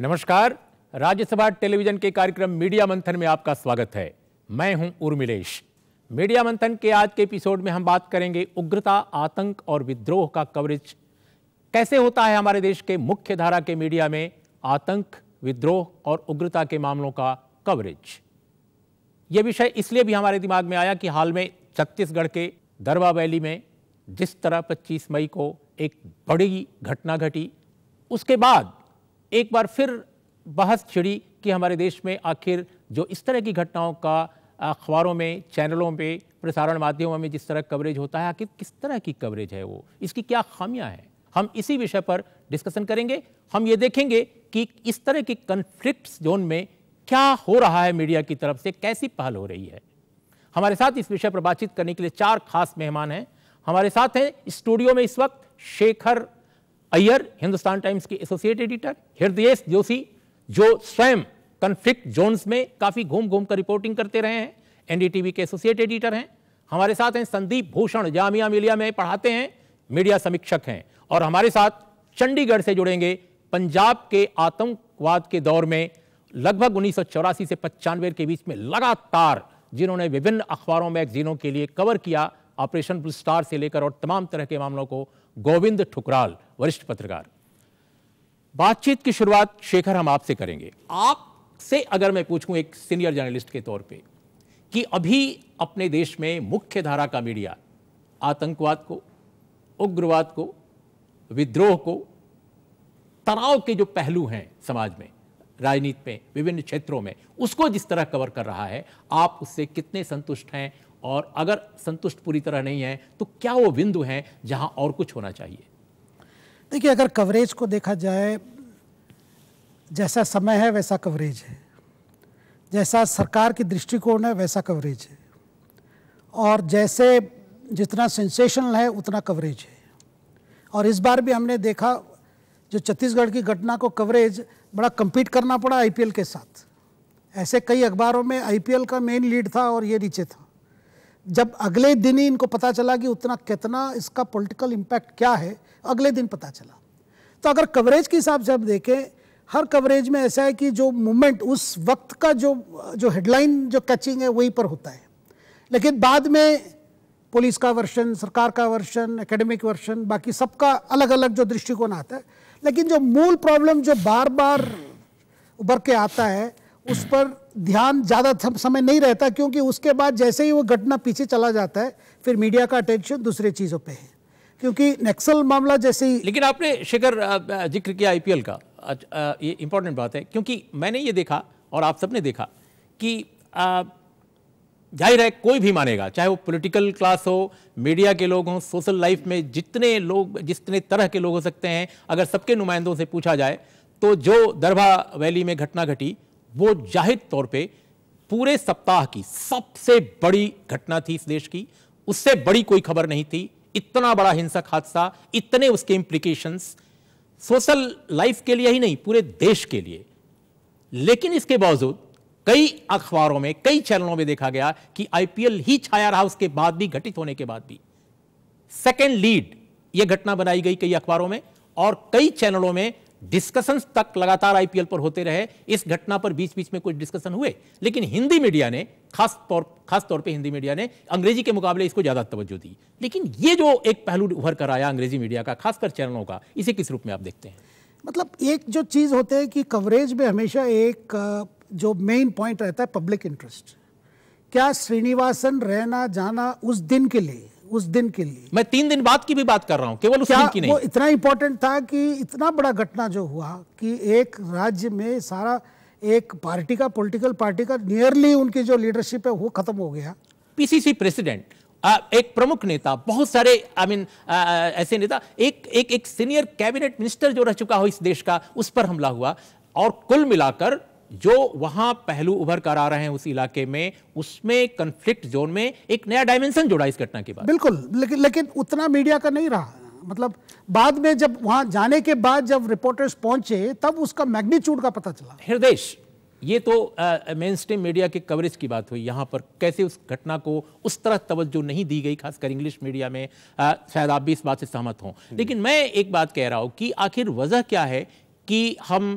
नमस्कार राज्यसभा टेलीविजन के कार्यक्रम मीडिया मंथन में आपका स्वागत है मैं हूं उर्मिलेश मीडिया मंथन के आज के एपिसोड में हम बात करेंगे उग्रता आतंक और विद्रोह का कवरेज कैसे होता है हमारे देश के मुख्य धारा के मीडिया में आतंक विद्रोह और उग्रता के मामलों का कवरेज यह विषय इसलिए भी हमारे दिमाग में आया कि हाल में छत्तीसगढ़ के दरवा वैली में जिस तरह 25 मई को एक बड़ी घटना घटी उसके बाद एक बार फिर बहस छिड़ी कि हमारे देश में आखिर जो इस तरह की घटनाओं का अखबारों में चैनलों पे प्रसारण माध्यमों में जिस तरह कवरेज होता है आखिर किस तरह की कवरेज है वो इसकी क्या खामियां हैं हम इसी विषय पर डिस्कशन करेंगे हम ये देखेंगे कि इस तरह के कन्फ्लिक्ट जोन में क्या हो रहा है मीडिया की तरफ से कैसी पहल हो रही है हमारे साथ इस विषय पर बातचीत करने के लिए चार खास मेहमान हैं हमारे साथ हैं स्टूडियो में इस वक्त शेखर अय्यर हिंदुस्तान टाइम्स के एसोसिएट एडिटर हृदयेश जोशी जो स्वयं कन्फ्लिक्ट जोन्स में काफ़ी घूम घूम कर रिपोर्टिंग करते रहे हैं एनडीटीवी के एसोसिएट एडिटर हैं हमारे साथ हैं संदीप भूषण जामिया मिलिया में पढ़ाते हैं मीडिया समीक्षक हैं और हमारे साथ चंडीगढ़ से जुड़ेंगे पंजाब के आतंकवाद के दौर में लगभग उन्नीस से पचानवे के बीच में लगातार जिन्होंने विभिन्न अखबारों मैगजीनों के लिए कवर किया ऑपरेशन ब्लू स्टार से लेकर और तमाम तरह के मामलों को गोविंद ठुकराल वरिष्ठ पत्रकार बातचीत की शुरुआत शेखर हम आपसे करेंगे आपसे अगर मैं पूछूं एक सीनियर जर्नलिस्ट के तौर पे कि अभी अपने देश में मुख्य धारा का मीडिया आतंकवाद को उग्रवाद को विद्रोह को तनाव के जो पहलू हैं समाज में राजनीति में विभिन्न क्षेत्रों में उसको जिस तरह कवर कर रहा है आप उससे कितने संतुष्ट हैं और अगर संतुष्ट पूरी तरह नहीं है तो क्या वो बिंदु हैं जहाँ और कुछ होना चाहिए देखिए अगर कवरेज को देखा जाए जैसा समय है वैसा कवरेज है जैसा सरकार की दृष्टिकोण है वैसा कवरेज है और जैसे जितना सेंसेशनल है उतना कवरेज है और इस बार भी हमने देखा जो छत्तीसगढ़ की घटना को कवरेज बड़ा कम्पीट करना पड़ा आईपीएल के साथ ऐसे कई अखबारों में आईपीएल का मेन लीड था और ये नीचे था जब अगले दिन ही इनको पता चला कि उतना कितना इसका पॉलिटिकल इम्पैक्ट क्या है अगले दिन पता चला तो अगर कवरेज के हिसाब से आप देखें हर कवरेज में ऐसा है कि जो मूवमेंट उस वक्त का जो जो हेडलाइन जो कैचिंग है वहीं पर होता है लेकिन बाद में पुलिस का वर्षन सरकार का वर्षन एकेडमिक वर्षन बाकी सबका अलग अलग जो दृष्टिकोण आता है लेकिन जो मूल प्रॉब्लम जो बार बार उभर के आता है उस पर ध्यान ज़्यादा समय नहीं रहता क्योंकि उसके बाद जैसे ही वो घटना पीछे चला जाता है फिर मीडिया का अटेंशन दूसरे चीज़ों पे है क्योंकि नक्सल मामला जैसे ही लेकिन आपने शिखर जिक्र किया आईपीएल का ये इम्पोर्टेंट बात है क्योंकि मैंने ये देखा और आप सबने देखा कि जाहिर है कोई भी मानेगा चाहे वो पोलिटिकल क्लास हो मीडिया के लोग हों सोशल लाइफ में जितने लोग जितने तरह के लोग हो सकते हैं अगर सबके नुमाइंदों से पूछा जाए तो जो दरभा वैली में घटना घटी वो जाहिर तौर पे पूरे सप्ताह की सबसे बड़ी घटना थी इस देश की उससे बड़ी कोई खबर नहीं थी इतना बड़ा हिंसक हादसा इतने उसके इंप्लीकेशन सोशल लाइफ के लिए ही नहीं पूरे देश के लिए लेकिन इसके बावजूद कई अखबारों में कई चैनलों में देखा गया कि आईपीएल ही छाया रहा उसके बाद भी घटित होने के बाद भी सेकेंड लीड यह घटना बनाई गई कई अखबारों में और कई चैनलों में डिस्कशंस तक लगातार आईपीएल पर होते रहे इस घटना पर बीच बीच में कुछ डिस्कशन हुए लेकिन हिंदी मीडिया ने खास तौर खास तौर पे हिंदी मीडिया ने अंग्रेजी के मुकाबले इसको ज़्यादा तवज्जो दी लेकिन ये जो एक पहलू उभर कर आया अंग्रेजी मीडिया का खासकर चैनलों का इसे किस रूप में आप देखते हैं मतलब एक जो चीज़ होते हैं कि कवरेज में हमेशा एक जो मेन पॉइंट रहता है पब्लिक इंटरेस्ट क्या श्रीनिवासन रहना जाना उस दिन के लिए उस दिन के लिए मैं तीन दिन बाद की भी बात कर रहा हूँ केवल उस दिन की नहीं वो इतना इम्पोर्टेंट था कि इतना बड़ा घटना जो हुआ कि एक राज्य में सारा एक पार्टी का पॉलिटिकल पार्टी का नियरली उनकी जो लीडरशिप है वो खत्म हो गया पीसीसी प्रेसिडेंट एक प्रमुख नेता बहुत सारे आई मीन ऐसे नेता एक एक एक सीनियर कैबिनेट मिनिस्टर जो रह चुका हो इस देश का उस पर हमला हुआ और कुल मिलाकर जो वहां पहलू उभर कर आ रहे हैं उस इलाके में उसमें कंफ्लिक्ट जोन में एक नया डायमेंशन जुड़ा इस घटना के बाद बिल्कुल लेकिन लेकिन उतना मीडिया का नहीं रहा मतलब बाद में जब वहां जाने के बाद जब रिपोर्टर्स पहुंचे तब उसका मैग्नीट्यूड का पता चला हृदय ये तो मेन स्ट्रीम मीडिया के कवरेज की बात हुई यहाँ पर कैसे उस घटना को उस तरह तवज्जो नहीं दी गई खासकर इंग्लिश मीडिया में शायद आप भी इस बात से सहमत हों हम्म। लेकिन मैं एक बात कह रहा हूँ कि आखिर वजह क्या है कि हम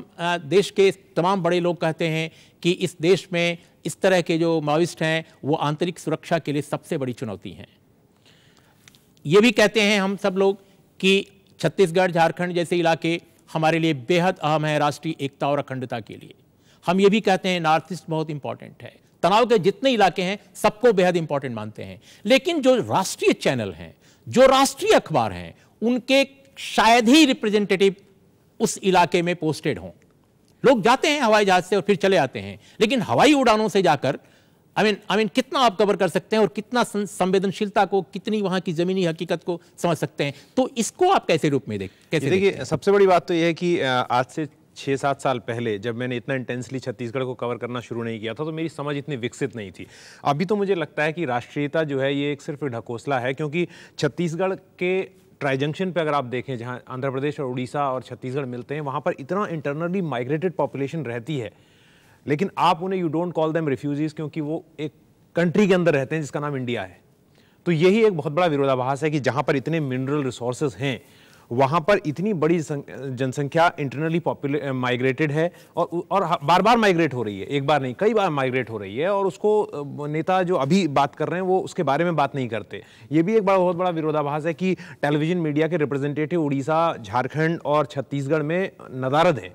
देश के तमाम बड़े लोग कहते हैं कि इस देश में इस तरह के जो माविस्ट हैं वो आंतरिक सुरक्षा के लिए सबसे बड़ी चुनौती हैं ये भी कहते हैं हम सब लोग कि छत्तीसगढ़ झारखंड जैसे इलाके हमारे लिए बेहद अहम है राष्ट्रीय एकता और अखंडता के लिए हम ये भी कहते हैं नॉर्थ ईस्ट बहुत इंपॉर्टेंट है तनाव के जितने इलाके हैं सबको बेहद इंपॉर्टेंट मानते हैं लेकिन जो राष्ट्रीय चैनल हैं जो राष्ट्रीय अखबार हैं उनके शायद ही रिप्रेजेंटेटिव उस इलाके में पोस्टेड हों लोग जाते हैं हवाई जहाज से और फिर चले आते हैं लेकिन हवाई उड़ानों से जाकर आई मीन आई मीन कितना आप कवर कर सकते हैं और कितना संवेदनशीलता को कितनी वहाँ की ज़मीनी हकीकत को समझ सकते हैं तो इसको आप कैसे रूप में देख कैसे देखिए सबसे बड़ी बात तो यह है कि आज से छः सात साल पहले जब मैंने इतना इंटेंसली छत्तीसगढ़ को कवर करना शुरू नहीं किया था तो मेरी समझ इतनी विकसित नहीं थी अभी तो मुझे लगता है कि राष्ट्रीयता जो है ये एक सिर्फ ढकोसला है क्योंकि छत्तीसगढ़ के ट्राई जंक्शन पे अगर आप देखें जहाँ आंध्र प्रदेश और उड़ीसा और छत्तीसगढ़ मिलते हैं वहाँ पर इतना इंटरनली माइग्रेटेड पॉपुलेशन रहती है लेकिन आप उन्हें you don't call them refugees क्योंकि वो एक कंट्री के अंदर रहते हैं जिसका नाम इंडिया है तो यही एक बहुत बड़ा विरोधाभास है कि जहाँ पर इतने मिनरल रिसोर्सेज हैं वहाँ पर इतनी बड़ी जनसंख्या इंटरनली पॉपुले माइग्रेटेड है और और बार बार माइग्रेट हो रही है एक बार नहीं कई बार माइग्रेट हो रही है और उसको नेता जो अभी बात कर रहे हैं वो उसके बारे में बात नहीं करते ये भी एक बड़ा बहुत बड़ा विरोधाभास है कि टेलीविजन मीडिया के रिप्रेजेंटेटिव उड़ीसा झारखंड और छत्तीसगढ़ में नदारद हैं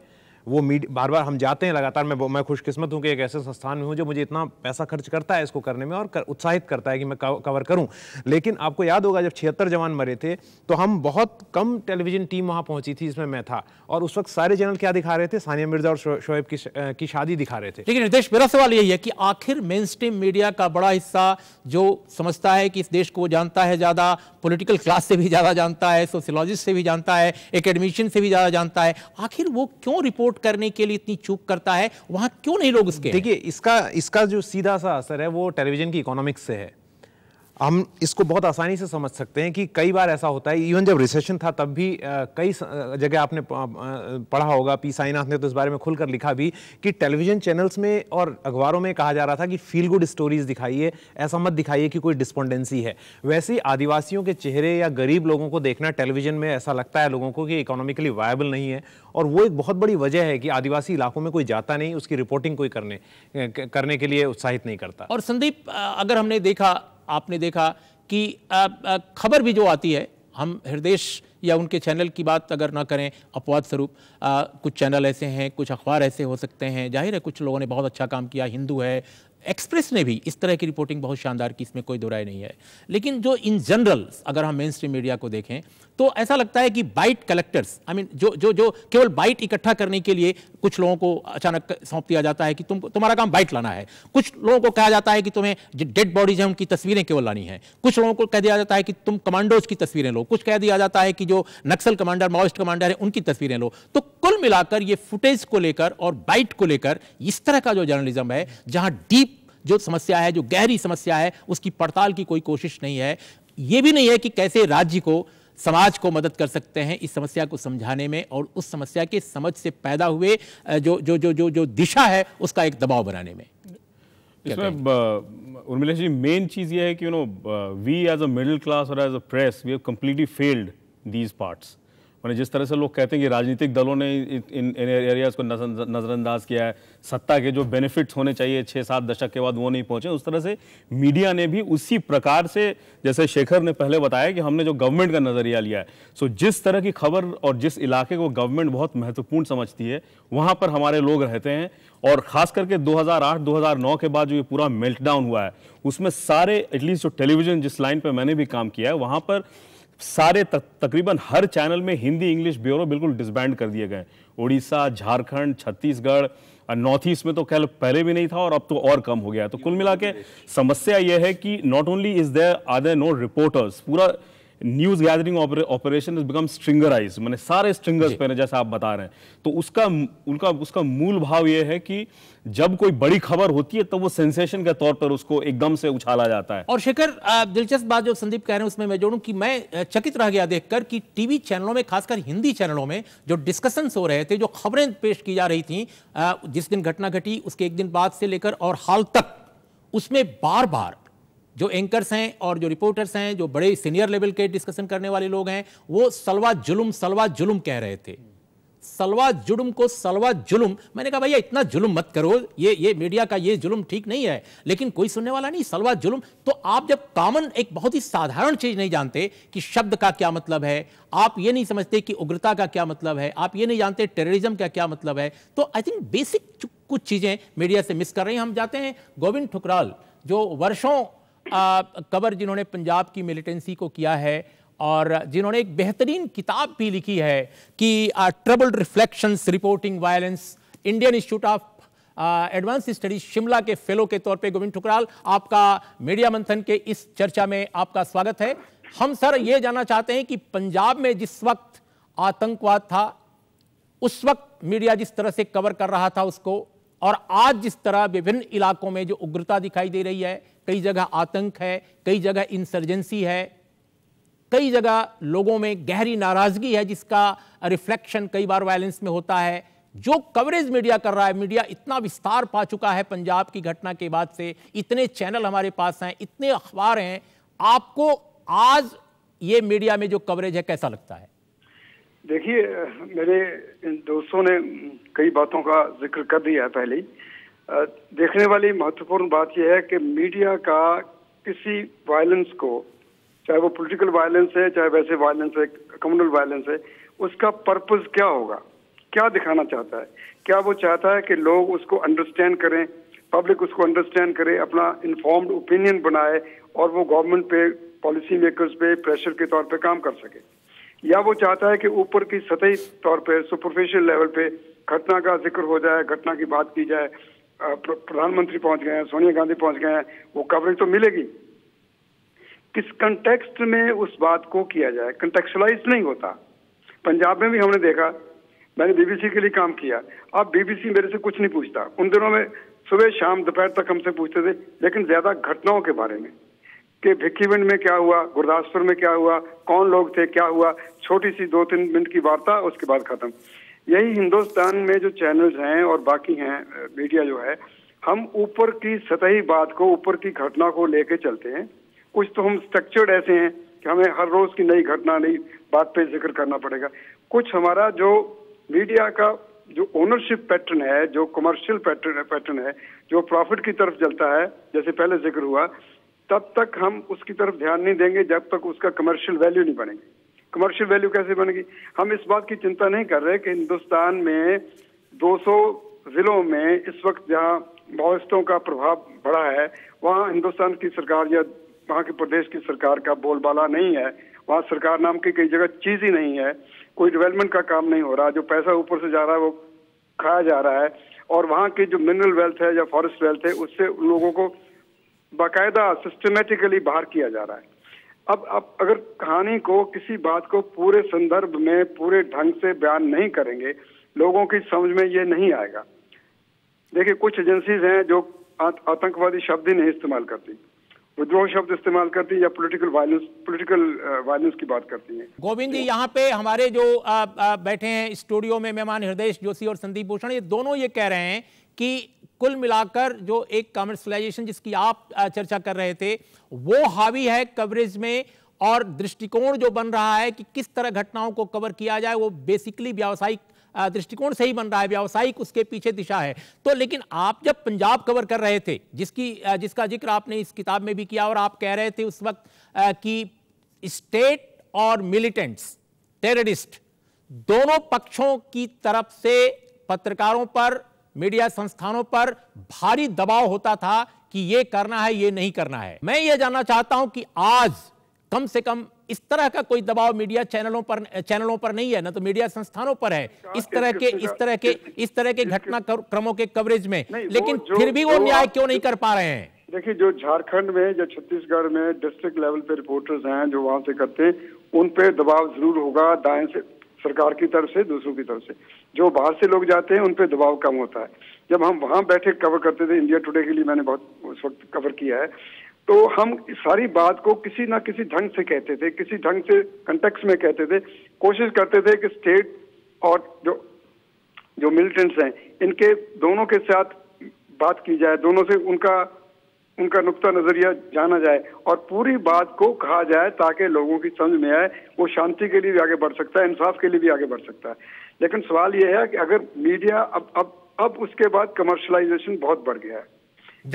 वो मीडिया बार बार हम जाते हैं लगातार मैं मैं खुशकिस्मत हूँ कि एक ऐसे संस्थान में हूँ जो मुझे इतना पैसा खर्च करता है इसको करने में और कर, उत्साहित करता है कि मैं कवर करूँ लेकिन आपको याद होगा जब छिहत्तर जवान मरे थे तो हम बहुत कम टेलीविजन टीम वहाँ पहुँची थी जिसमें मैं था और उस वक्त सारे चैनल क्या दिखा रहे थे सानिया मिर्जा और शोएब की, की शादी दिखा रहे थे लेकिन नितेश मेरा सवाल यही है कि आखिर मेन मीडिया का बड़ा हिस्सा जो समझता है कि इस देश को जानता है ज़्यादा पोलिटिकल क्लास से भी ज़्यादा जानता है सोशियोलॉजिस्ट से भी जानता है एकेडमिशियन से भी ज़्यादा जानता है आखिर वो क्यों रिपोर्ट सपोर्ट करने के लिए इतनी चूक करता है वहां क्यों नहीं लोग उसके देखिए इसका इसका जो सीधा सा असर है वो टेलीविजन की इकोनॉमिक्स से है हम इसको बहुत आसानी से समझ सकते हैं कि कई बार ऐसा होता है इवन जब रिसेशन था तब भी आ, कई जगह आपने पढ़ा होगा पी साईनाथ ने तो इस बारे में खुलकर लिखा भी कि टेलीविजन चैनल्स में और अखबारों में कहा जा रहा था कि फील गुड स्टोरीज दिखाइए ऐसा मत दिखाइए कि कोई डिस्पोंडेंसी है वैसे ही आदिवासियों के चेहरे या गरीब लोगों को देखना टेलीविजन में ऐसा लगता है लोगों को कि इकोनॉमिकली वायबल नहीं है और वो एक बहुत बड़ी वजह है कि आदिवासी इलाकों में कोई जाता नहीं उसकी रिपोर्टिंग कोई करने करने के लिए उत्साहित नहीं करता और संदीप अगर हमने देखा आपने देखा कि खबर भी जो आती है हम हृदय या उनके चैनल की बात अगर ना करें अपवाद स्वरूप कुछ चैनल ऐसे हैं कुछ अखबार ऐसे हो सकते हैं जाहिर है कुछ लोगों ने बहुत अच्छा काम किया हिंदू है एक्सप्रेस ने भी इस तरह की रिपोर्टिंग बहुत शानदार की इसमें कोई दो राय नहीं है लेकिन जो इन जनरल अगर हम मेन स्ट्रीम मीडिया को देखें तो ऐसा लगता है कि बाइट कलेक्टर्स आई मीन जो जो जो केवल बाइट इकट्ठा करने के लिए कुछ लोगों को अचानक सौंप दिया जाता है कि तुम तुम्हारा काम बाइट लाना है कुछ लोगों को कहा जाता है कि तुम्हें डेड बॉडीज हैं उनकी तस्वीरें केवल लानी है कुछ लोगों को कह दिया जाता है कि तुम कमांडोज की तस्वीरें लो कुछ कह दिया जाता है कि जो नक्सल कमांडर माओस्ट कमांडर है उनकी तस्वीरें लो तो कुल मिलाकर ये फुटेज को लेकर और बाइट को लेकर इस तरह का जो जर्नलिज्म है जहाँ डीप जो समस्या है जो गहरी समस्या है उसकी पड़ताल की कोई कोशिश नहीं है ये भी नहीं है कि कैसे राज्य को समाज को मदद कर सकते हैं इस समस्या को समझाने में और उस समस्या के समझ से पैदा हुए जो जो जो जो जो दिशा है उसका एक दबाव बनाने में इसमें उर्मिला जी मेन चीज़ ये है कि you know we as a middle class और as a press we have completely failed these parts मैंने जिस तरह से लोग कहते हैं कि राजनीतिक दलों ने इन इन एरियाज को नज़रअंदाज किया है सत्ता के जो बेनिफिट्स होने चाहिए छः सात दशक के बाद वो नहीं पहुँचे उस तरह से मीडिया ने भी उसी प्रकार से जैसे शेखर ने पहले बताया कि हमने जो गवर्नमेंट का नज़रिया लिया है सो जिस तरह की खबर और जिस इलाके को गवर्नमेंट बहुत महत्वपूर्ण समझती है वहाँ पर हमारे लोग रहते हैं और ख़ास करके 2008-2009 के बाद जो ये पूरा मेल्टडाउन हुआ है उसमें सारे एटलीस्ट जो टेलीविज़न जिस लाइन पर मैंने भी काम किया है वहाँ पर सारे तक, तकरीबन हर चैनल में हिंदी इंग्लिश ब्यूरो बिल्कुल डिसबैंड कर दिए गए उड़ीसा झारखंड छत्तीसगढ़ नॉर्थ ईस्ट में तो खैर पहले भी नहीं था और अब तो और कम हो गया तो कुल मिला के समस्या यह है कि not only is there are there no reporters पूरा news gathering operation become stringerised मैंने सारे स्ट्रिंगर्स पहने जैसे आप बता रहे हैं तो उसका उनका उसका मूल भाव यह है कि जब कोई बड़ी खबर होती है तब तो वो सेंसेशन के तौर पर उसको एकदम से उछाला जाता है और शेखर दिलचस्प बात जो संदीप कह रहे हैं उसमें मैं जोड़ूं कि मैं चकित रह गया देखकर कि टीवी चैनलों में खासकर हिंदी चैनलों में जो डिस्कशंस हो रहे थे जो खबरें पेश की जा रही थी जिस दिन घटना घटी उसके एक दिन बाद से लेकर और हाल तक उसमें बार बार जो एंकर्स हैं और जो रिपोर्टर्स हैं जो बड़े सीनियर लेवल के डिस्कशन करने वाले लोग हैं वो सलवा जुलुम सलवा जुलुम कह रहे थे सलवा जुलुम को सलवा जुलुम मैंने कहा भैया इतना जुलुम मत करो ये ये मीडिया का ये जुलुम ठीक नहीं है लेकिन कोई सुनने वाला नहीं सलवा जुलुम तो आप जब कॉमन एक बहुत ही साधारण चीज नहीं जानते कि शब्द का क्या मतलब है आप ये नहीं समझते कि उग्रता का क्या मतलब है आप ये नहीं जानते टेररिज्म का क्या मतलब है तो आई थिंक बेसिक कुछ चीजें मीडिया से मिस कर रही हैं हम जाते हैं गोविंद ठुकराल जो वर्षों कवर जिन्होंने पंजाब की मिलिटेंसी को किया है और जिन्होंने एक बेहतरीन किताब भी लिखी है कि trouble reflections reporting violence Indian institute of advance studies Shimla के फेलो के तौर पे गोविंद ठुकराल आपका मीडिया मंथन के इस चर्चा में आपका स्वागत है हम सर ये जानना चाहते हैं कि पंजाब में जिस वक्त आतंकवाद था उस वक्त मीडिया जिस तरह से कवर कर रहा था उसको और आज जिस तरह विभिन्न इलाकों में जो उग्रता दिखाई दे रही है कई जगह आतंक है कई जगह इंसर्जेंसी है कई जगह लोगों में गहरी नाराजगी है जिसका रिफ्लेक्शन कई बार वायलेंस में होता है जो कवरेज मीडिया कर रहा है मीडिया इतना विस्तार पा चुका है पंजाब की घटना के बाद से इतने चैनल हमारे पास हैं इतने अखबार हैं आपको आज ये मीडिया में जो कवरेज है कैसा लगता है देखिए मेरे इन दोस्तों ने कई बातों का जिक्र कर दिया है पहले ही देखने वाली महत्वपूर्ण बात यह है कि मीडिया का किसी वायलेंस को चाहे वो पॉलिटिकल वायलेंस है चाहे वैसे वायलेंस है कम्युनल वायलेंस है उसका पर्पस क्या होगा क्या दिखाना चाहता है क्या वो चाहता है कि लोग उसको अंडरस्टैंड करें पब्लिक उसको अंडरस्टैंड करे अपना इन्फॉर्म्ड ओपिनियन बनाए और वो गवर्नमेंट पे पॉलिसी मेकर्स पे प्रेशर के तौर पे काम कर सके या वो चाहता है कि ऊपर की सतही तौर पे सुपरफिशियल लेवल पे घटना का जिक्र हो जाए घटना की बात की जाए प्रधानमंत्री पहुंच गए हैं सोनिया गांधी पहुंच गए हैं वो कवरेज तो मिलेगी किस कंटेक्स्ट में उस बात को किया जाए कंटेक्चुलाइज नहीं होता पंजाब में भी हमने देखा मैंने बीबीसी के लिए काम किया अब बीबीसी मेरे से कुछ नहीं पूछता उन दिनों में सुबह शाम दोपहर तक हमसे पूछते थे लेकिन ज्यादा घटनाओं के बारे में कि भिक्कीविंड में क्या हुआ गुरदासपुर में क्या हुआ कौन लोग थे क्या हुआ छोटी सी दो तीन मिनट की वार्ता उसके बाद खत्म यही हिंदुस्तान में जो चैनल्स हैं और बाकी हैं मीडिया जो है हम ऊपर की सतही बात को ऊपर की घटना को लेके चलते हैं कुछ तो हम स्ट्रक्चर्ड ऐसे हैं कि हमें हर रोज की नई घटना नई बात पे जिक्र करना पड़ेगा कुछ हमारा जो मीडिया का जो ओनरशिप पैटर्न है जो कमर्शियल पैटर्न पैटर्न है जो प्रॉफिट की तरफ चलता है जैसे पहले जिक्र हुआ तब तक हम उसकी तरफ ध्यान नहीं देंगे जब तक उसका कमर्शियल वैल्यू नहीं बनेगी कमर्शियल वैल्यू कैसे बनेगी हम इस बात की चिंता नहीं कर रहे कि हिंदुस्तान में 200 जिलों में इस वक्त जहाँ माओस्टों का प्रभाव बढ़ा है वहाँ हिंदुस्तान की सरकार या वहाँ के प्रदेश की सरकार का बोलबाला नहीं है वहाँ सरकार नाम की कई जगह चीज ही नहीं है कोई डेवलपमेंट का काम नहीं हो रहा जो पैसा ऊपर से जा रहा है वो खाया जा रहा है और वहाँ की जो मिनरल वेल्थ है या फॉरेस्ट वेल्थ है उससे उन लोगों को बाकायदा सिस्टमेटिकली बाहर किया जा रहा है अब आप अगर कहानी को किसी बात को पूरे संदर्भ में पूरे ढंग से बयान नहीं करेंगे लोगों की समझ में ये नहीं आएगा देखिए कुछ एजेंसीज हैं जो आतंकवादी शब्द ही नहीं इस्तेमाल करती विद्रोह शब्द इस्तेमाल करती या पॉलिटिकल वायलेंस पॉलिटिकल वायलेंस की बात करती है गोविंद जी यहाँ पे हमारे जो आ, आ, बैठे हैं स्टूडियो में मेहमान हृदय जोशी और संदीप भूषण ये दोनों ये कह रहे हैं कि कुल मिलाकर जो एक कमर्शलाइजेशन जिसकी आप चर्चा कर रहे थे वो हावी है कवरेज में और दृष्टिकोण जो बन रहा है कि किस तरह घटनाओं को कवर किया जाए वो बेसिकली व्यावसायिक दृष्टिकोण से ही बन रहा है व्यावसायिक उसके पीछे दिशा है तो लेकिन आप जब पंजाब कवर कर रहे थे जिसकी जिसका जिक्र आपने इस किताब में भी किया और आप कह रहे थे उस वक्त कि स्टेट और मिलिटेंट्स टेररिस्ट दोनों पक्षों की तरफ से पत्रकारों पर मीडिया संस्थानों पर भारी दबाव होता था कि ये करना है ये नहीं करना है मैं ये जानना चाहता हूं कि आज कम से कम इस तरह का कोई दबाव मीडिया चैनलों पर चैनलों पर नहीं है ना तो मीडिया संस्थानों पर है इस तरह के इस तरह के इस तरह के घटना क्रमों के कवरेज में लेकिन फिर भी वो न्याय क्यों नहीं कर पा रहे हैं देखिए जो झारखंड में या छत्तीसगढ़ में डिस्ट्रिक्ट लेवल पे रिपोर्टर्स हैं जो वहां से करते हैं उन पे दबाव जरूर होगा दाएं से सरकार की तरफ से दूसरों की तरफ से जो बाहर से लोग जाते हैं उन पर दबाव कम होता है जब हम वहाँ बैठे कवर करते थे इंडिया टुडे के लिए मैंने बहुत उस वक्त कवर किया है तो हम सारी बात को किसी ना किसी ढंग से कहते थे किसी ढंग से कंटेक्स में कहते थे कोशिश करते थे कि स्टेट और जो जो मिलिटेंट्स हैं इनके दोनों के साथ बात की जाए दोनों से उनका उनका नुकता नजरिया जाना जाए और पूरी बात को कहा जाए ताकि लोगों की समझ में आए वो शांति के लिए भी आगे बढ़ सकता है इंसाफ के लिए भी आगे बढ़ सकता है लेकिन सवाल यह है कि अगर मीडिया अब अब अब उसके बाद कमर्शलाइजेशन बहुत बढ़ गया है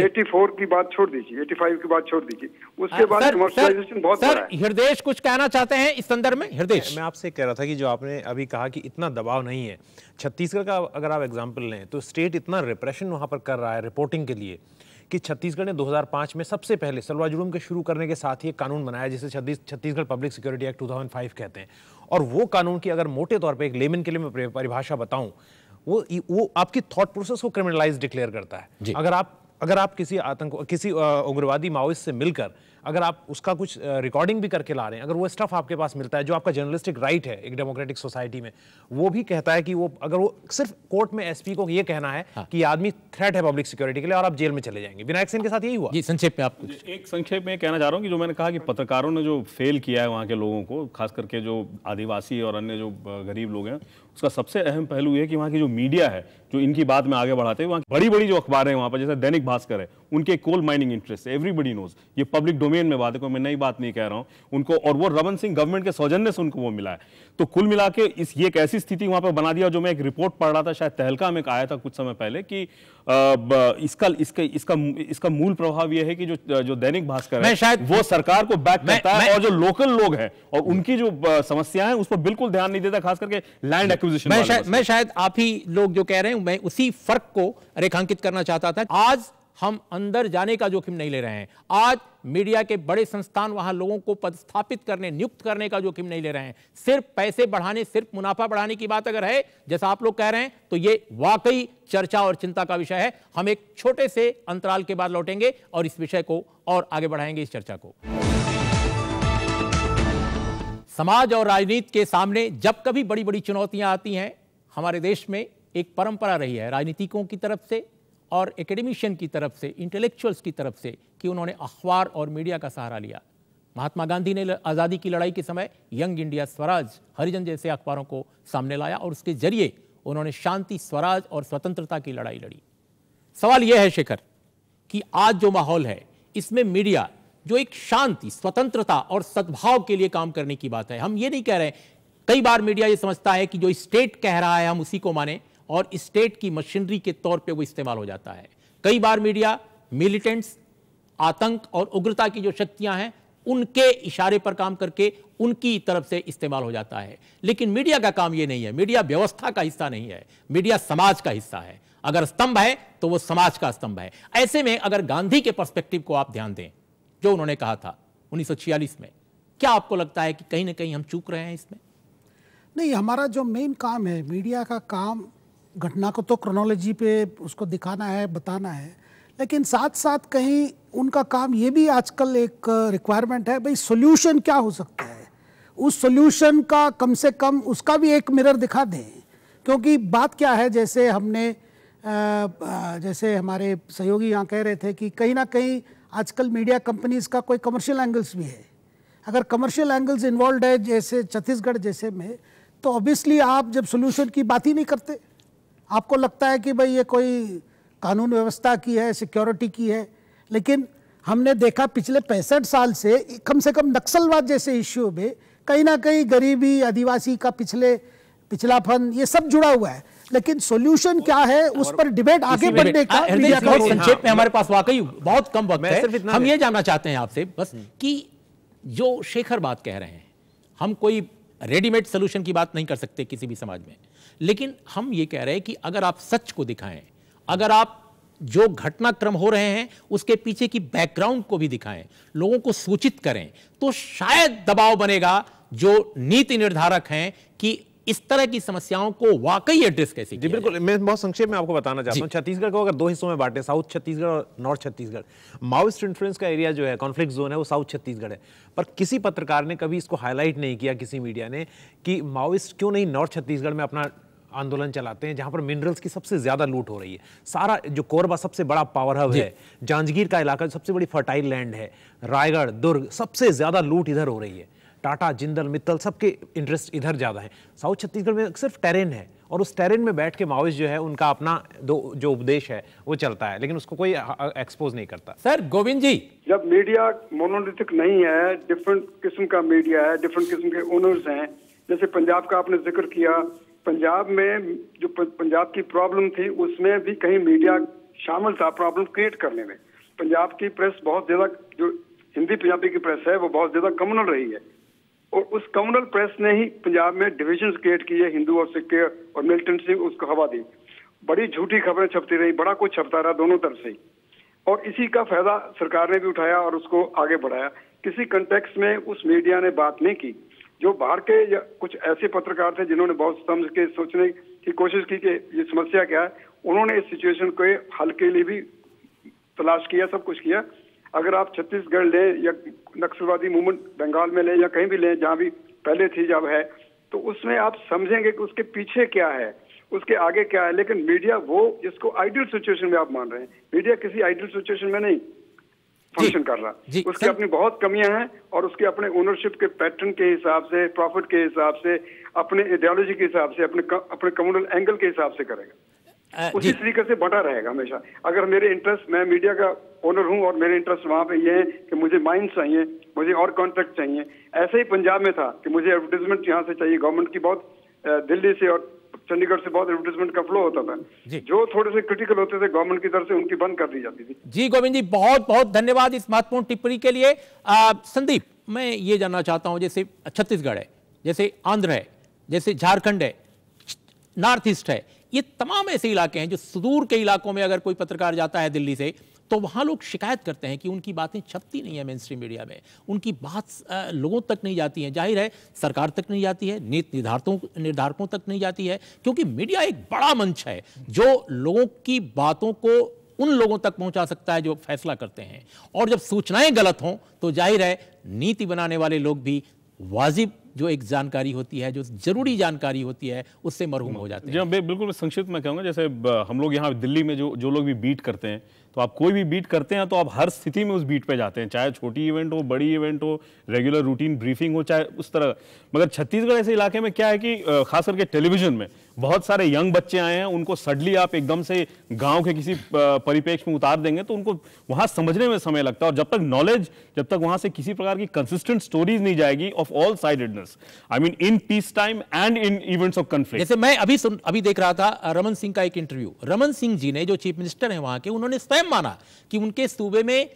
84 की बात छोड़ दीजिए 85 की बात छोड़ दीजिए उसके बाद कमर्शलाइजेशन बहुत सर हृदय कुछ कहना चाहते हैं इस संदर्भ में हृदय मैं आपसे कह रहा था कि जो आपने अभी कहा कि इतना दबाव नहीं है छत्तीसगढ़ का अगर आप एग्जाम्पल लें तो स्टेट इतना रिप्रेशन वहां पर कर रहा है रिपोर्टिंग के लिए कि छत्तीसगढ़ ने 2005 में सबसे पहले सलवा जुर्म के शुरू करने के साथ ही एक कानून बनाया जिसे छत्तीसगढ़ पब्लिक सिक्योरिटी एक्ट 2005 कहते हैं और वो कानून की अगर मोटे तौर पे एक लेमन के लिए मैं परिभाषा बताऊं वो वो आपकी थॉट प्रोसेस को क्रिमिनलाइज डिक्लेयर करता है अगर आप अगर आप किसी आतंक किसी उग्रवादी माओइस से मिलकर अगर आप उसका कुछ रिकॉर्डिंग भी करके ला रहे हैं अगर वो स्टफ़ आपके पास मिलता है जो आपका जर्नलिस्टिक राइट है एक डेमोक्रेटिक सोसाइटी में वो भी कहता है कि वो अगर वो सिर्फ कोर्ट में एसपी को ये कहना है हाँ। कि आदमी थ्रेट है पब्लिक सिक्योरिटी के लिए और आप जेल में चले जाएंगे विनायक सिंह के साथ यही हुआ जी संक्षेप में आप एक संक्षेप में कहना चाह रहा हूँ कि जो मैंने कहा कि पत्रकारों ने जो फेल किया है वहाँ के लोगों को खास करके जो आदिवासी और अन्य जो गरीब लोग हैं उसका सबसे अहम पहलू है कि वहाँ की जो मीडिया है जो इनकी बात में आगे बढ़ाते हैं वहाँ बड़ी बड़ी जो अखबार है वहाँ पर जैसे दैनिक भास्कर है उनके कोल माइनिंग इंटरेस्ट है एवरीबडी नोज ये पब्लिक डोमेन में बात है कोई मैं नई बात नहीं कह रहा हूँ उनको और वो रमन सिंह गवर्नमेंट के सौजन्य से उनको वो मिला है तो कुल मिला के इस ये एक ऐसी स्थिति वहाँ पर बना दिया जो मैं एक रिपोर्ट पढ़ रहा था शायद तहलका में आया था कुछ समय पहले कि इसका इसका इसका इसका मूल प्रभाव यह है कि जो जो दैनिक भास्कर है शायद वो सरकार को बैक करता है और जो लोकल लोग हैं और उनकी जो समस्याएं हैं उस पर बिल्कुल ध्यान नहीं देता खास करके लैंड एक्विजिशन मैं मैं शायद आप ही लोग जो कह रहे हैं मैं उसी फर्क को रेखांकित करना चाहता था आज हम अंदर जाने का जोखिम नहीं ले रहे हैं आज मीडिया के बड़े संस्थान वहां लोगों को पदस्थापित करने नियुक्त करने का जोखिम नहीं ले रहे हैं सिर्फ पैसे बढ़ाने सिर्फ मुनाफा बढ़ाने की बात अगर है जैसा आप लोग कह रहे हैं तो ये वाकई चर्चा और चिंता का विषय है हम एक छोटे से अंतराल के बाद लौटेंगे और इस विषय को और आगे बढ़ाएंगे इस चर्चा को समाज और राजनीति के सामने जब कभी बड़ी बड़ी चुनौतियां आती हैं हमारे देश में एक परंपरा रही है राजनीतिकों की तरफ से और एकेडमिशियन की तरफ से इंटेलेक्चुअल्स की तरफ से कि उन्होंने अखबार और मीडिया का सहारा लिया महात्मा गांधी ने आज़ादी की लड़ाई के समय यंग इंडिया स्वराज हरिजन जैसे अखबारों को सामने लाया और उसके जरिए उन्होंने शांति स्वराज और स्वतंत्रता की लड़ाई लड़ी सवाल यह है शेखर कि आज जो माहौल है इसमें मीडिया जो एक शांति स्वतंत्रता और सद्भाव के लिए काम करने की बात है हम ये नहीं कह रहे कई बार मीडिया ये समझता है कि जो स्टेट कह रहा है हम उसी को माने और स्टेट की मशीनरी के तौर पे वो इस्तेमाल हो जाता है कई बार मीडिया मिलिटेंट्स आतंक और उग्रता की जो शक्तियां हैं उनके इशारे पर काम करके उनकी तरफ से इस्तेमाल हो जाता है लेकिन मीडिया का काम ये नहीं है मीडिया व्यवस्था का हिस्सा नहीं है मीडिया समाज का हिस्सा है अगर स्तंभ है तो वो समाज का स्तंभ है ऐसे में अगर गांधी के पर्सपेक्टिव को आप ध्यान दें जो उन्होंने कहा था उन्नीस में क्या आपको लगता है कि कहीं ना कहीं हम चूक रहे हैं इसमें नहीं हमारा जो मेन काम है मीडिया का काम घटना को तो क्रोनोलॉजी पे उसको दिखाना है बताना है लेकिन साथ साथ कहीं उनका काम ये भी आजकल एक रिक्वायरमेंट है भाई सोल्यूशन क्या हो सकता है उस सोल्यूशन का कम से कम उसका भी एक मिरर दिखा दें क्योंकि बात क्या है जैसे हमने जैसे हमारे सहयोगी यहाँ कह रहे थे कि कहीं ना कहीं आजकल मीडिया कंपनीज का कोई कमर्शियल एंगल्स भी है अगर कमर्शियल एंगल्स इन्वॉल्व है जैसे छत्तीसगढ़ जैसे में तो ऑब्वियसली आप जब सोल्यूशन की बात ही नहीं करते आपको लगता है कि भाई ये कोई कानून व्यवस्था की है सिक्योरिटी की है लेकिन हमने देखा पिछले पैंसठ साल से कम से कम नक्सलवाद जैसे इश्यू में कहीं ना कहीं गरीबी आदिवासी का पिछले पिछलापन ये सब जुड़ा हुआ है लेकिन सोल्यूशन क्या है उस पर डिबेट आगे बढ़ने का संक्षेप में हाँ। हमारे पास वाकई बहुत कम वक्त है हम ये जानना चाहते हैं आपसे बस हम्म। कि जो शेखर बात कह रहे हैं हम कोई रेडीमेड सोल्यूशन की बात नहीं कर सकते किसी भी समाज में लेकिन हम ये कह रहे हैं कि अगर आप सच को दिखाएं अगर आप जो घटनाक्रम हो रहे हैं उसके पीछे की बैकग्राउंड को भी दिखाएं लोगों को सूचित करें तो शायद दबाव बनेगा जो नीति निर्धारक हैं कि इस तरह की समस्याओं को वाकई एड्रेस कैसे जी बिल्कुल मैं बहुत संक्षेप में आपको बताना चाहता हूँ छत्तीसगढ़ को अगर दो हिस्सों में बांटे साउथ छत्तीसगढ़ और नॉर्थ छत्तीसगढ़ माओइस्ट इन्फ्लुएंस का एरिया जो है कॉन्फ्लिक्ट जोन है वो साउथ छत्तीसगढ़ है पर किसी पत्रकार ने कभी इसको हाईलाइट नहीं किया किसी मीडिया ने कि माओइस्ट क्यों नहीं नॉर्थ छत्तीसगढ़ में अपना आंदोलन चलाते हैं जहाँ पर मिनरल्स की सबसे ज़्यादा लूट हो रही है सारा जो कोरबा सबसे बड़ा पावर हब है जांजगीर का इलाका सबसे बड़ी फर्टाइल लैंड है रायगढ़ दुर्ग सबसे ज़्यादा लूट इधर हो रही है टाटा जिंदल मित्तल सबके इंटरेस्ट इधर ज़्यादा है साउथ छत्तीसगढ़ में सिर्फ टेरेन है और उस टेरेन में बैठ के माओइस्ट जो है उनका अपना दो जो उपदेश है वो चलता है लेकिन उसको कोई एक्सपोज नहीं करता सर गोविंद जी जब मीडिया मोनोलिथिक नहीं है डिफरेंट किस्म का मीडिया है डिफरेंट किस्म के ओनर्स हैं जैसे पंजाब का आपने जिक्र किया पंजाब में जो पंजाब की प्रॉब्लम थी उसमें भी कहीं मीडिया शामिल था प्रॉब्लम क्रिएट करने में पंजाब की प्रेस बहुत ज्यादा जो हिंदी पंजाबी की प्रेस है वो बहुत ज्यादा कम्युनल रही है और उस कम्युनल प्रेस ने ही पंजाब में डिविजन क्रिएट किए हिंदू और सिख और मिलिटेंट सिंह उसको हवा दी बड़ी झूठी खबरें छपती रही बड़ा कुछ छपता रहा दोनों तरफ से और इसी का फायदा सरकार ने भी उठाया और उसको आगे बढ़ाया किसी कंटेक्स में उस मीडिया ने बात नहीं की जो बाहर के कुछ ऐसे पत्रकार थे जिन्होंने बहुत समझ के सोचने की कोशिश की कि ये समस्या क्या है उन्होंने इस सिचुएशन के हल के लिए भी तलाश किया सब कुछ किया अगर आप छत्तीसगढ़ लें या नक्सलवादी मूवमेंट बंगाल में लें या कहीं भी लें जहाँ भी पहले थी जब है तो उसमें आप समझेंगे कि उसके पीछे क्या है उसके आगे क्या है लेकिन मीडिया वो जिसको आइडियल सिचुएशन में आप मान रहे हैं मीडिया किसी आइडियल सिचुएशन में नहीं फंक्शन कर रहा है उसकी अपनी बहुत कमियां हैं और उसके अपने ओनरशिप के पैटर्न के हिसाब से प्रॉफिट के हिसाब से अपने आइडियोलॉजी के हिसाब से अपने अपने कम्युनल एंगल के हिसाब से करेगा उसी तरीके से बटा रहेगा हमेशा अगर मेरे इंटरेस्ट मैं मीडिया का ओनर हूं और मेरे इंटरेस्ट वहां पे ये है कि मुझे माइंड चाहिए मुझे और कॉन्ट्रैक्ट चाहिए ऐसे ही पंजाब में था कि मुझे एडवर्टीजमेंट यहाँ से चाहिए गवर्नमेंट की बहुत दिल्ली से और चंडीगढ़ से बहुत एडवर्टीजमेंट का फ्लो होता था जो थोड़े से क्रिटिकल होते थे गवर्नमेंट की तरफ से उनकी बंद कर दी जाती थी जी गोविंद जी बहुत बहुत धन्यवाद इस महत्वपूर्ण टिप्पणी के लिए संदीप मैं ये जानना चाहता हूँ जैसे छत्तीसगढ़ है जैसे आंध्र है जैसे झारखंड है नॉर्थ ईस्ट है ये तमाम ऐसे इलाके हैं जो सुदूर के इलाकों में अगर कोई पत्रकार जाता है दिल्ली से तो वहाँ लोग शिकायत करते हैं कि उनकी बातें छपती नहीं है मेन मीडिया में उनकी बात लोगों तक नहीं जाती है जाहिर है सरकार तक नहीं जाती है नीत निर्धारकों निर्धारकों तक नहीं जाती है क्योंकि मीडिया एक बड़ा मंच है जो लोगों की बातों को उन लोगों तक पहुंचा सकता है जो फैसला करते हैं और जब सूचनाएं गलत हों तो जाहिर है नीति बनाने वाले लोग भी वाजिब जो एक जानकारी होती है जो जरूरी जानकारी होती है उससे मरहूम हो जाते हैं जी हाँ, बिल्कुल संक्षिप्त में कहूँगा जैसे हम लोग यहाँ दिल्ली में जो जो लोग भी बीट करते हैं तो आप कोई भी बीट करते हैं तो आप हर स्थिति में उस बीट पे जाते हैं चाहे छोटी इवेंट हो बड़ी इवेंट हो रेगुलर रूटीन ब्रीफिंग हो चाहे उस तरह मगर छत्तीसगढ़ ऐसे इलाके में क्या है कि खास करके टेलीविजन में बहुत सारे यंग बच्चे आए हैं उनको सडली आप एकदम से गांव के किसी परिपेक्ष में उतार देंगे तो उनको वहां समझने में समय लगता है और जब तक नॉलेज जब तक वहां से किसी प्रकार की कंसिस्टेंट स्टोरीज नहीं जाएगी of all sidedness I mean in peace time and in events of conflict जैसे मैं अभी सुन अभी देख रहा था रमन सिंह का एक इंटरव्यू रमन सिंह जी ने जो चीफ मिनिस्टर है वहां के उन्होंने स्वयं माना कि उनके सूबे में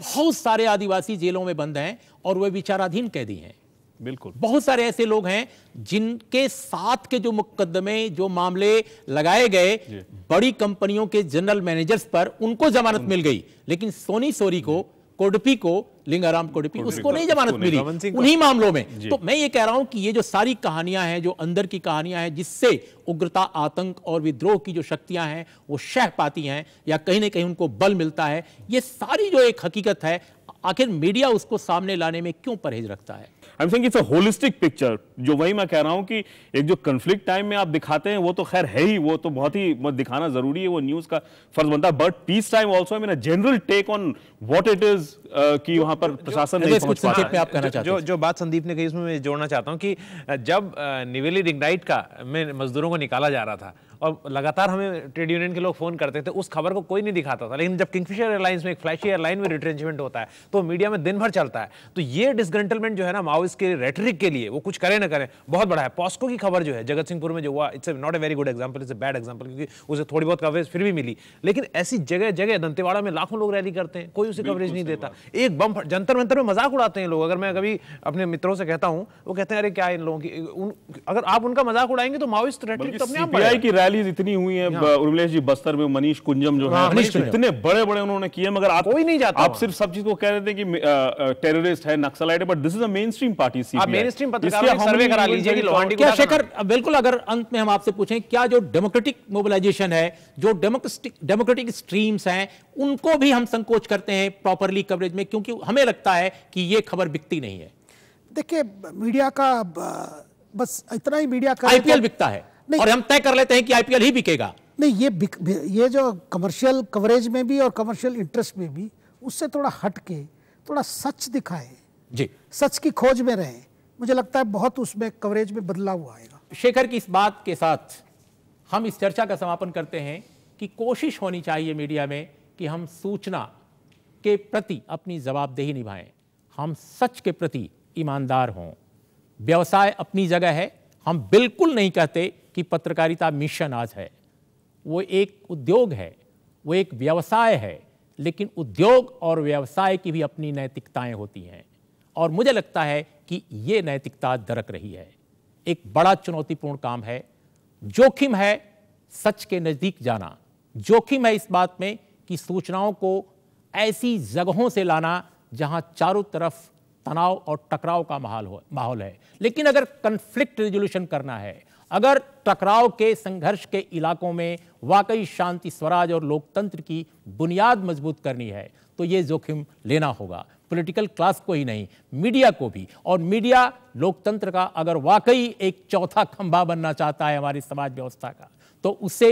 बहुत सारे आदिवासी जेलों में बंद हैं और वे विचाराधीन कैदी हैं बिल्कुल बहुत सारे ऐसे लोग हैं जिनके साथ के जो मुकदमे जो मामले लगाए गए बड़ी कंपनियों के जनरल मैनेजर्स पर उनको जमानत मिल गई लेकिन सोनी सोरी को कोडपी को लिंगाराम कोडिपी उसको नहीं जमानत मिली उन्हीं मामलों में तो मैं ये कह रहा हूं कि ये जो सारी कहानियां हैं जो अंदर की कहानियां हैं जिससे उग्रता आतंक और विद्रोह की जो शक्तियां हैं वो शह पाती हैं या कहीं ना कहीं उनको बल मिलता है ये सारी जो एक हकीकत है आखिर मीडिया उसको सामने लाने में क्यों परहेज रखता है I am think it's a holistic picture जो वही मैं कह रहा हूं कि एक जो कन्फ्लिक्ट टाइम में आप दिखाते हैं वो तो खैर है ही वो तो बहुत ही दिखाना जरूरी है वो न्यूज़ का फर्ज बनता है but peace time also I mean general take on what it is की वहां पर प्रशासन नहीं पहुंच पा रहा आप कहना जो जो बात संदीप ने कही उसमें मैं जोड़ना चाहता हूँ कि uh, जब निवेली uh, डिग्नाइट का में मजदूरों को निकाला जा रहा था और लगातार हमें ट्रेड यूनियन के लोग फ़ोन करते थे उस खबर को कोई नहीं दिखाता था लेकिन जब किंगफिशर एयरलाइंस में एक फ्लैशी एयरलाइन में रिट्रेंचमेंट होता है तो मीडिया में दिन भर चलता है तो ये डिसगंटलमेंट जो है ना माओइस्ट के रेटरिक के लिए वो कुछ करें ना करें बहुत बड़ा है पॉस्को की खबर जो है जगत सिंहपुर में जो हुआ it's not a very good example it's bad example क्योंकि उसे थोड़ी बहुत कवरेज फिर भी मिली लेकिन ऐसी जगह जगह दंतेवाड़ा में लाखों लोग रैली करते हैं कोई उसे कवरेज नहीं देता एक बम जंतर मंतर में मजाक उड़ाते हैं लोग अगर मैं कभी अपने मित्रों से कहता हूँ वो कहते हैं अरे क्या इन लोगों की अगर आप उनका मजाक उड़ाएंगे तो माओइस्ट रेटरिक तो अपने आप की रैली रैलीज इतनी हुई है उर्मिलेश जी बस्तर में मनीष कुंजम जो हाँ, है इतने बड़े बड़े उन्होंने किए मगर आप कोई नहीं जाता आप सिर्फ सब चीज को कह रहे थे कि टेररिस्ट है नक्सलाइट है but this is an stream party Shekhar बिल्कुल अगर अंत में हम आपसे पूछें क्या जो डेमोक्रेटिक मोबिलाइजेशन है जो डेमोक्रेटिक स्ट्रीम्स हैं उनको भी हम संकोच करते हैं प्रॉपरली कवरेज में क्योंकि हमें लगता है कि ये खबर बिकती नहीं है देखिए मीडिया का बस इतना ही मीडिया का आईपीएल बिकता है और हम तय कर लेते हैं कि आईपीएल ही बिकेगा नहीं ये बिक, ये जो कमर्शियल कवरेज में भी और कमर्शियल इंटरेस्ट में भी उससे थोड़ा हटके थोड़ा सच दिखाए जी सच की खोज में रहे मुझे लगता है बहुत उसमें कवरेज में बदलाव आएगा शेखर की इस बात के साथ हम इस चर्चा का समापन करते हैं कि कोशिश होनी चाहिए मीडिया में कि हम सूचना के प्रति अपनी जवाबदेही निभाएं हम सच के प्रति ईमानदार हों व्यवसाय अपनी जगह है हम बिल्कुल नहीं कहते कि पत्रकारिता मिशन आज है वो एक उद्योग है वो एक व्यवसाय है लेकिन उद्योग और व्यवसाय की भी अपनी नैतिकताएं होती हैं और मुझे लगता है कि ये नैतिकता दरक रही है एक बड़ा चुनौतीपूर्ण काम है जोखिम है सच के नज़दीक जाना जोखिम है इस बात में कि सूचनाओं को ऐसी जगहों से लाना जहां चारों तरफ तनाव और टकराव का माहौल हो माहौल है लेकिन अगर कन्फ्लिक्ट रेजोल्यूशन करना है अगर टकराव के संघर्ष के इलाकों में वाकई शांति स्वराज और लोकतंत्र की बुनियाद मजबूत करनी है तो ये जोखिम लेना होगा पॉलिटिकल क्लास को ही नहीं मीडिया को भी और मीडिया लोकतंत्र का अगर वाकई एक चौथा खंभा बनना चाहता है हमारी समाज व्यवस्था का तो उसे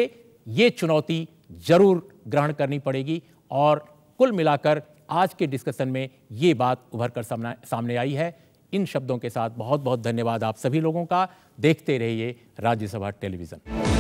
ये चुनौती जरूर ग्रहण करनी पड़ेगी और कुल मिलाकर आज के डिस्कशन में ये बात उभर कर सामने सामने आई है इन शब्दों के साथ बहुत बहुत धन्यवाद आप सभी लोगों का देखते रहिए राज्यसभा टेलीविज़न